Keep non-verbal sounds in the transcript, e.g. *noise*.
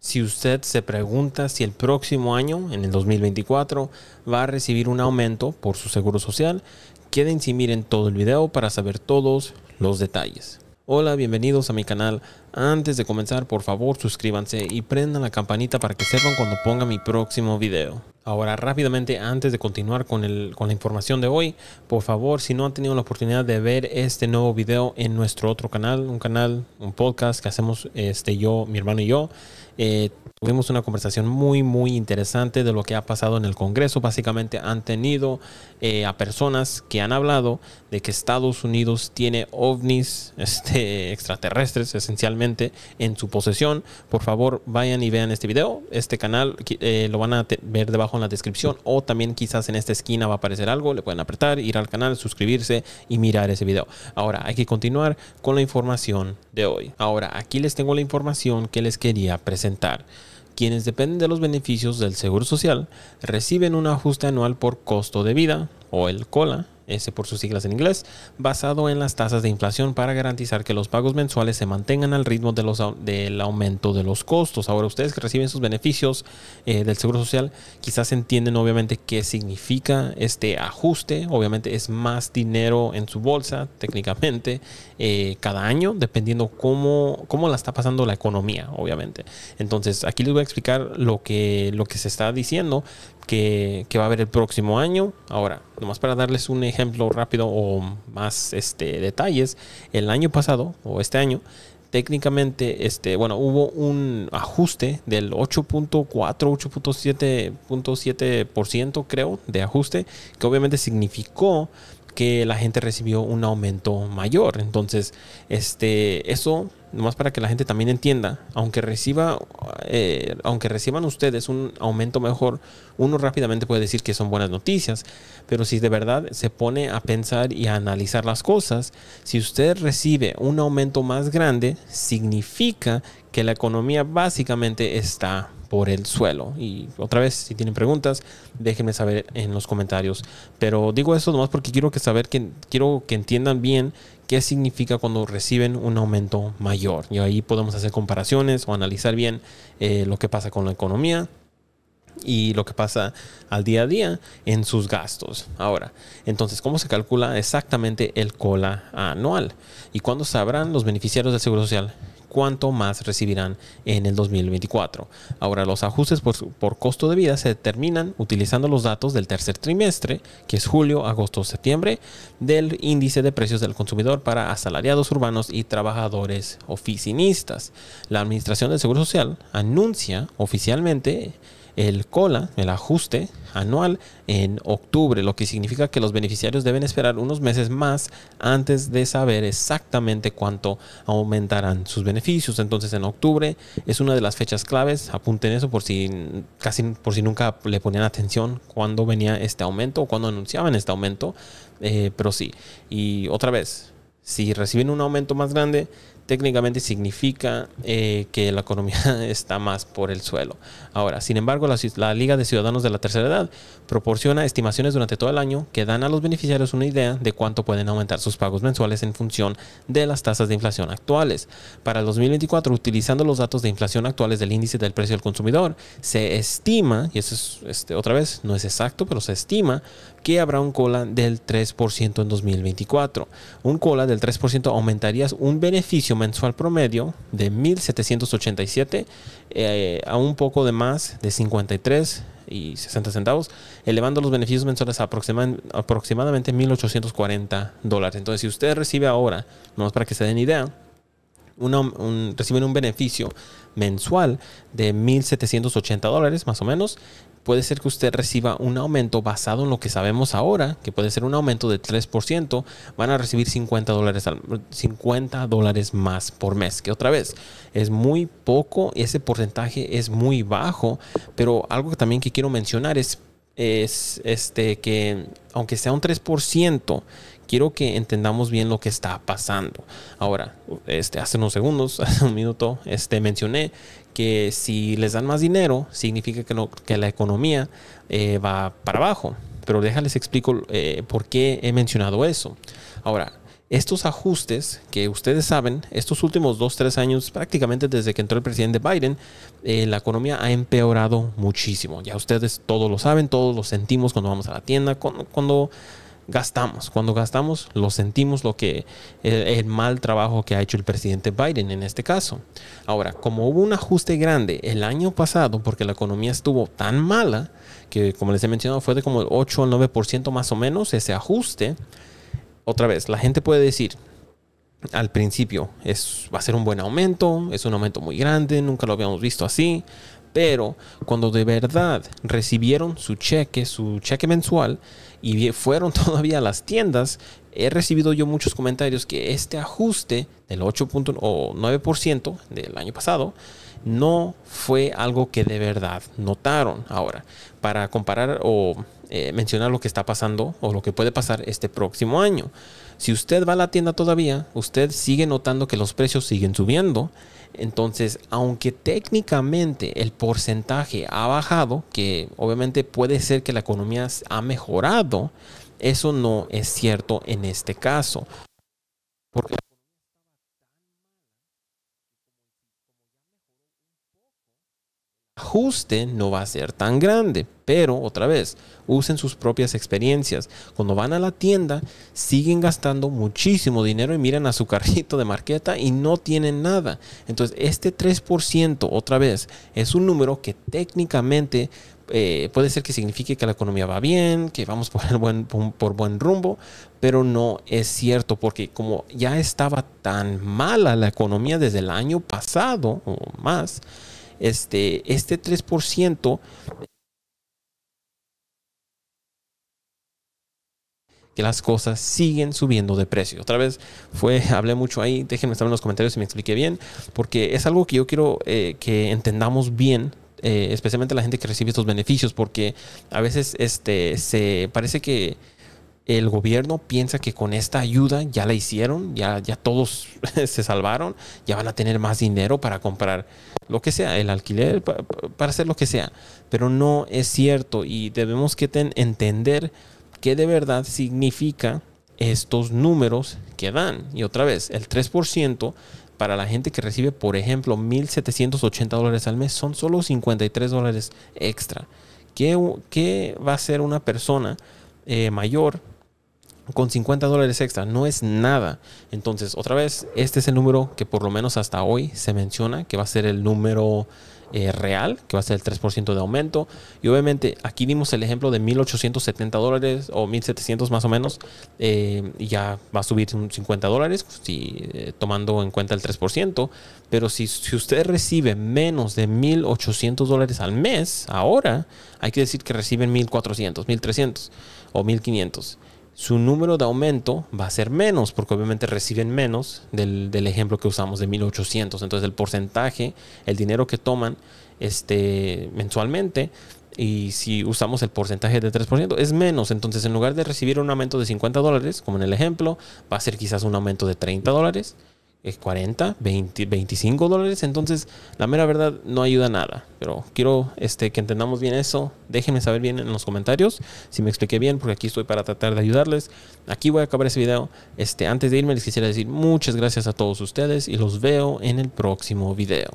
si usted se pregunta si el próximo año, en el 2024, va a recibir un aumento por su seguro social, quédense y miren todo el video para saber todos los detalles. Hola, bienvenidos a mi canal antes de comenzar, por favor suscríbanse y prendan la campanita para que sepan cuando ponga mi próximo video. Ahora rápidamente, antes de continuar con, con la información de hoy, por favor, si no han tenido la oportunidad de ver este nuevo video en nuestro otro canal, un canal, un podcast que hacemos este, yo, mi hermano y yo, eh, tuvimos una conversación muy, muy interesante de lo que ha pasado en el Congreso. Básicamente han tenido eh, a personas que han hablado de que Estados Unidos tiene ovnis *laughs* este, extraterrestres esencialmente en su posesión, por favor vayan y vean este video. Este canal eh, lo van a ver debajo en la descripción o también quizás en esta esquina va a aparecer algo. Le pueden apretar, ir al canal, suscribirse y mirar ese video. Ahora hay que continuar con la información de hoy. Ahora aquí les tengo la información que les quería presentar quienes dependen de los beneficios del Seguro Social reciben un ajuste anual por costo de vida o el COLA ese por sus siglas en inglés, basado en las tasas de inflación para garantizar que los pagos mensuales se mantengan al ritmo del aumento de los costos. Ahora, ustedes que reciben sus beneficios eh, del Seguro Social, quizás entienden obviamente qué significa este ajuste. Obviamente es más dinero en su bolsa, técnicamente, eh, cada año, dependiendo cómo, la está pasando la economía, obviamente. Entonces, aquí les voy a explicar lo que, lo que se está diciendo que, que va a haber el próximo año. Ahora, nomás para darles un ejemplo ejemplo rápido o más este, detalles, el año pasado o este año, técnicamente, este, bueno, hubo un ajuste del 8.4, ciento, creo de ajuste, que obviamente significó que la gente recibió un aumento mayor. Entonces, este, eso nomás para que la gente también entienda, aunque reciba, eh, aunque reciban ustedes un aumento mejor, uno rápidamente puede decir que son buenas noticias, pero si de verdad se pone a pensar y a analizar las cosas, si usted recibe un aumento más grande, significa que la economía básicamente está por el suelo. Y otra vez, si tienen preguntas, déjenme saber en los comentarios. Pero digo eso nomás porque quiero que saber que quiero que entiendan bien qué significa cuando reciben un aumento mayor. Y ahí podemos hacer comparaciones o analizar bien eh, lo que pasa con la economía y lo que pasa al día a día en sus gastos. Ahora, entonces, ¿cómo se calcula exactamente el cola anual? ¿Y cuándo sabrán los beneficiarios del Seguro Social cuánto más recibirán en el 2024. Ahora, los ajustes por, costo de vida se determinan utilizando los datos del tercer trimestre, que es julio, agosto, septiembre, del índice de precios del consumidor para asalariados urbanos y trabajadores oficinistas. La Administración del Seguro Social anuncia oficialmente el COLA, el ajuste anual, en octubre, lo que significa que los beneficiarios deben esperar unos meses más antes de saber exactamente cuánto aumentarán sus beneficios. Entonces en octubre es una de las fechas claves, apunten eso por si casi por si nunca le ponían atención cuándo venía este aumento o cuando anunciaban este aumento, eh, pero sí. Y otra vez, si reciben un aumento más grande, técnicamente significa eh, que la economía *laughs* está más por el suelo. Ahora, sin embargo, la, Liga de Ciudadanos de la Tercera Edad proporciona estimaciones durante todo el año que dan a los beneficiarios una idea de cuánto pueden aumentar sus pagos mensuales en función de las tasas de inflación actuales. Para el 2024, utilizando los datos de inflación actuales del índice del precio del consumidor, se estima, y eso es este, otra vez, no es exacto, pero se estima que habrá un cola del 3% en 2024. Un cola del 3% aumentaría un beneficio mensual promedio de 1.787 eh, a un poco de más de 53 y 60 centavos, elevando los beneficios mensuales a aproximadamente 1.840 dólares. Entonces, si usted recibe ahora, nomás para que se den idea, reciben un beneficio mensual de 1.780 dólares más o menos puede ser que usted reciba un aumento basado en lo que sabemos ahora, que puede ser un aumento de 3%, van a recibir 50 dólares, 50 dólares más por mes, que otra vez es muy poco, ese porcentaje es muy bajo, pero algo también que quiero mencionar es, es este, que aunque sea un 3%, quiero que entendamos bien lo que está pasando. Ahora, este, hace unos segundos, *laughs* hace un minuto, este, mencioné que si les dan más dinero, significa que, que la economía eh, va para abajo. Pero déjales explico eh, por qué he mencionado eso. Ahora, estos ajustes que ustedes saben, estos últimos dos, tres años, prácticamente desde que entró el presidente Biden, eh, la economía ha empeorado muchísimo. Ya ustedes todos lo saben, todos lo sentimos cuando vamos a la tienda, cuando, cuando gastamos. Cuando gastamos, lo sentimos lo que el, el, mal trabajo que ha hecho el presidente Biden en este caso. Ahora, como hubo un ajuste grande el año pasado porque la economía estuvo tan mala que como les he mencionado fue de como el 8 al 9% más o menos ese ajuste. Otra vez, la gente puede decir, al principio es, va a ser un buen aumento, es un aumento muy grande, nunca lo habíamos visto así, pero cuando de verdad recibieron su cheque, su cheque mensual, y fueron *laughs* todavía a las tiendas, he recibido yo muchos comentarios que este ajuste del 8.9% del año pasado no fue algo que de verdad notaron. Ahora, para comparar o eh, mencionar lo que está pasando o lo que puede pasar este próximo año, si usted va a la tienda todavía, usted sigue notando que los precios siguen subiendo entonces, aunque técnicamente el porcentaje ha bajado, que obviamente puede ser que la economía ha mejorado, eso no es cierto en este caso. ajuste no va a ser tan grande, pero otra vez, usen sus propias experiencias. Cuando van a la tienda, siguen gastando muchísimo dinero y miran a su *laughs* carrito de marqueta y no tienen nada. Entonces, este 3%, otra vez, es un número que técnicamente eh, puede ser que signifique que la economía va bien, que vamos por, buen, por buen rumbo, pero no es cierto porque como ya estaba tan mala la economía desde el año pasado o más, este, este 3% que las cosas siguen subiendo de precio. Otra vez fue, *laughs* hablé mucho ahí, déjenme estar en los comentarios si me expliqué bien, porque es algo que yo quiero eh, que entendamos bien eh, especialmente la gente que recibe estos beneficios, porque a veces este, se parece que el gobierno piensa que con esta ayuda ya la hicieron, ya, ya todos *laughs* se salvaron, ya van a tener más dinero para comprar lo que sea, el alquiler, para, hacer lo que sea. Pero no es cierto y debemos que entender qué de verdad significa estos números que dan. Y otra vez, el 3% para la gente que recibe, por ejemplo, 1.780 dólares al mes, son solo 53 dólares extra. ¿Qué, va a hacer una persona eh, mayor con 50 dólares extra, no es nada. Entonces, otra vez, este es el número que por lo menos hasta hoy se menciona, que va a ser el número eh, real, que va a ser el 3% de aumento. Y obviamente aquí vimos el ejemplo de 1.870 dólares o 1.700 más o menos, eh, y ya va a subir 50 dólares, pues, si, eh, tomando en cuenta el 3%. Pero si, si usted recibe menos de 1.800 dólares al mes, ahora, hay que decir que reciben 1.400, 1.300 o 1.500 su número de aumento va a ser menos, porque obviamente reciben menos del, del, ejemplo que usamos de 1800. Entonces el porcentaje, el dinero que toman este, mensualmente, y si usamos el porcentaje de 3%, es menos. Entonces en lugar de recibir un aumento de 50 dólares, como en el ejemplo, va a ser quizás un aumento de 30 dólares. 40, 20, 25 dólares. Entonces, la mera verdad no ayuda nada. Pero quiero este, que entendamos bien eso. Déjenme saber bien en los comentarios si me expliqué bien, porque aquí estoy para tratar de ayudarles. Aquí voy a acabar ese video. Este, antes de irme, les quisiera decir muchas gracias a todos ustedes y los veo en el próximo video.